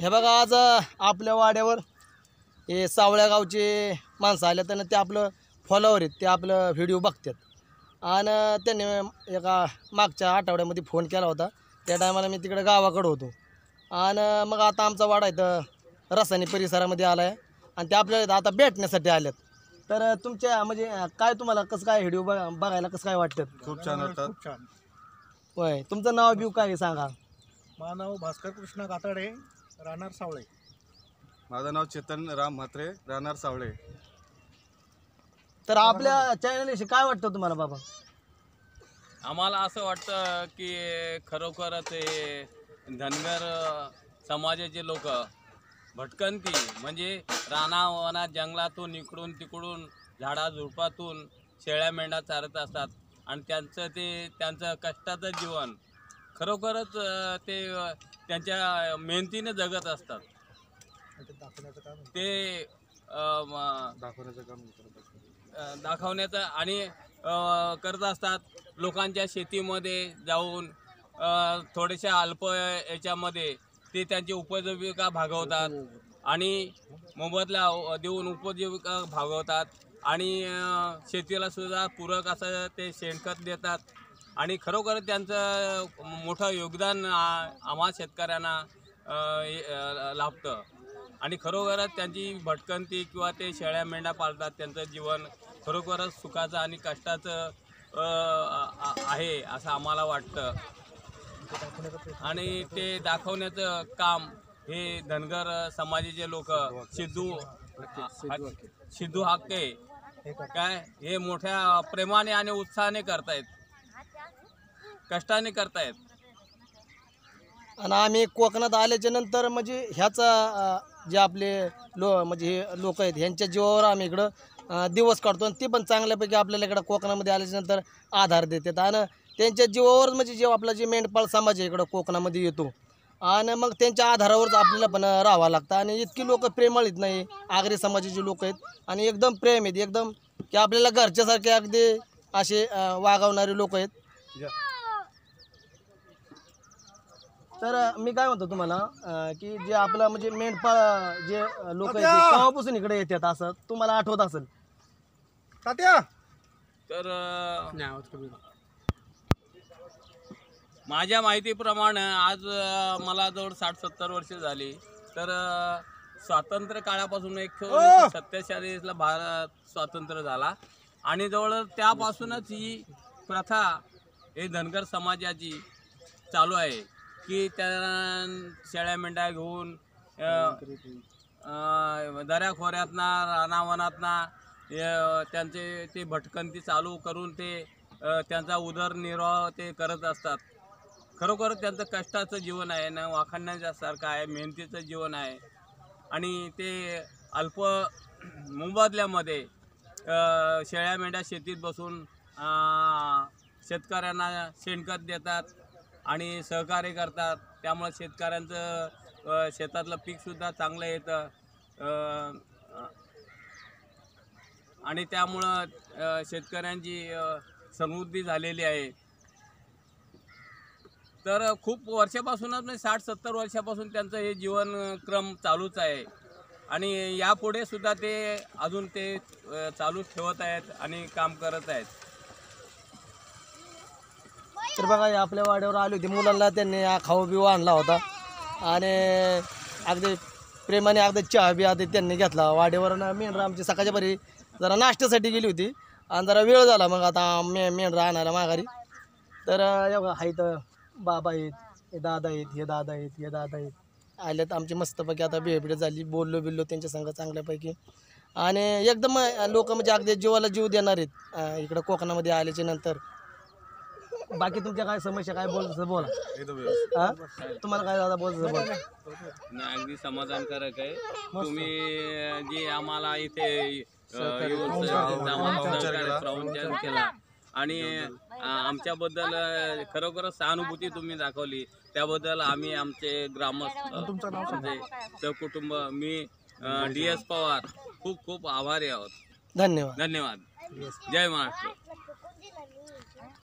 हे बघा आज आपल्या वाड्यावर हे सावळ्या गावचे माणसं आल्या त्यांना ते आपलं फॉलोवर आहेत ते आपलं व्हिडिओ बघतात आणि त्यांनी एका मागच्या आठवड्यामध्ये फोन केला होता त्या टायमाला मी तिकडे गावाकडं होतो आणि मग आता आमचा वाडा इथं रसायनी परिसरामध्ये आला आहे आणि ते आपल्याला आता भेटण्यासाठी आल्यात तर तुमच्या म्हणजे काय तुम्हाला कसं काय व्हिडिओ बघायला कसं काय वाटतं खूप छान वाटतं होय तुमचं नाव बिव काय सांगा माझं नाव भास्कर कृष्णा गाताडे राहणार सावळे माझं नाव चेतन राम म्हात्रे राहणार सावळे तर आपल्या चॅनलविषयी काय वाटतं तुम्हाला बाबा आम्हाला असं वाटतं की खरोखर ते धनगर समाजाचे लोक भटकंती म्हणजे रानावना जंगलातून इकडून तिकडून झाडा झुडपातून शेळ्या मेंढ्या चारत असतात आणि त्यांचं ते त्यांचं कष्टाचं जीवन खरोखरच ते त्यांच्या मेहनतीने जगत असतात ते दाखवण्याचं आणि करत असतात लोकांच्या शेतीमध्ये जाऊन थोड्याशा अल्प याच्यामध्ये ते त्यांची उपजीविका भागवतात आणि मोबदला देऊन उपजीविका भागवतात आणि शेतीला सुद्धा पूरक असं ते शेणखत देतात आणि खरोखर त्यांचं मोठं योगदान आम्हा शेतकऱ्यांना लाभतं आणि खरोखरच त्यांची भटकंती किंवा ते शेळ्या मेंढ्या पाळतात त्यांचं जीवन खरोखरच सुखाचं आणि कष्टाचं आहे असं आम्हाला वाटतं आणि ते दाखवण्याचं काम हे धनगर समाजाचे लोक सिद्धू सिद्धू हाके काय हे मोठ्या प्रेमाने आणि उत्साहाने करतायत कष्टाने करतायत आणि आम्ही कोकणात आल्याच्या नंतर म्हणजे ह्याचा जे आपले लो म्हणजे हे लोक आहेत ह्यांच्या जीवावर आम्ही इकडं दिवस काढतो आणि ते पण चांगल्यापैकी आपल्याला इकडं कोकणामध्ये आल्याच्या नंतर आधार देतात आणि त्यांच्या जीवावर म्हणजे जेव्हा आपला जे मेंढपाळ समाज आहे इकडं कोकणामध्ये येतो आणि मग त्यांच्या आधारावरच आपल्याला पण राहावं लागतं आणि इतकी लोक येत नाही आगरी समाजाचे लोक आहेत आणि एकदम प्रेम आहेत एकदम की आपल्याला घरच्यासारखे अगदी असे वागवणारे लोक आहेत तर मी काय म्हणतो तुम्हाला की जे आपलं म्हणजे मेंढपाळ जे लोक आहेत इकडे येतात असं तुम्हाला आठवत असेल तात्या तर माझ्या माहितीप्रमाणे आज मला जवळ साठ सत्तर वर्ष झाली तर स्वातंत्र्य काळापासून एक सत्तेचाळीसला भारत स्वातंत्र्य झाला आणि जवळ त्यापासूनच ही प्रथा हे धनगर समाजाची चालू आहे की त्या शेळ्या मेंढ्या घेऊन दऱ्याखोऱ्यातना रानावनातना त्यांचे ते भटकंती चालू करून ते त्यांचा उदरनिर्वाह ते करत असतात खरोखर त्यांचं कष्टाचं जीवन आहे न सारखं आहे मेहनतीचं जीवन आहे आणि ते अल्प मोबदल्यामध्ये शेळ्या मेंढ्या शेतीत बसून शेतकऱ्यांना शेणखत देतात आणि सहकार्य करतात त्यामुळे शेतकऱ्यांचं शेतातलं पीकसुद्धा चांगलं येतं आणि त्यामुळं शेतकऱ्यांची समृद्धी झालेली आहे तर खूप वर्षापासूनच म्हणजे साठ सत्तर वर्षापासून त्यांचं हे जीवनक्रम चालूच आहे आणि यापुढे सुद्धा ते अजून ते चालूच ठेवत आहेत आणि काम करत आहेत तर बघा हे आपल्या वाड्यावर आले होते मुलांना त्यांनी खाऊ बिऊ आणला होता आणि अगदी प्रेमाने अगदी चहा बी आधी त्यांनी घेतला वाड्यावर मेंढरा आमची सकाळच्या परी जरा नाश्त्यासाठी गेली होती आणि जरा वेळ झाला मग आता मे मेंढरा आणायला माघारी तर एवढा तर बाबा आहेत हे दादा आहेत हे दादा आहेत हे दादा आहेत आल्यात आमची मस्तपैकी आता भेटभेट झाली बोललो बिल्लो त्यांच्या संघ चांगल्यापैकी आणि एकदम लोक म्हणजे अगदी जीवाला जीव देणार आहेत इकडं कोकणामध्ये आल्याच्या नंतर बाकी तुमच्या काय समस्या काय बोलायचं बोला तुम्हाला काय दादा बोलत नाही, अगदी समाधानकारक आहे तुम्ही जे आम्हाला इथे केला आणि आमच्याबद्दल खरोखरच सहानुभूती तुम्ही दाखवली त्याबद्दल आम्ही आमचे ग्रामस्थ म्हणजे कुटुंब मी डी एस पवार खूप खूप आभारी आहोत धन्यवाद धन्यवाद जय महाराष्ट्र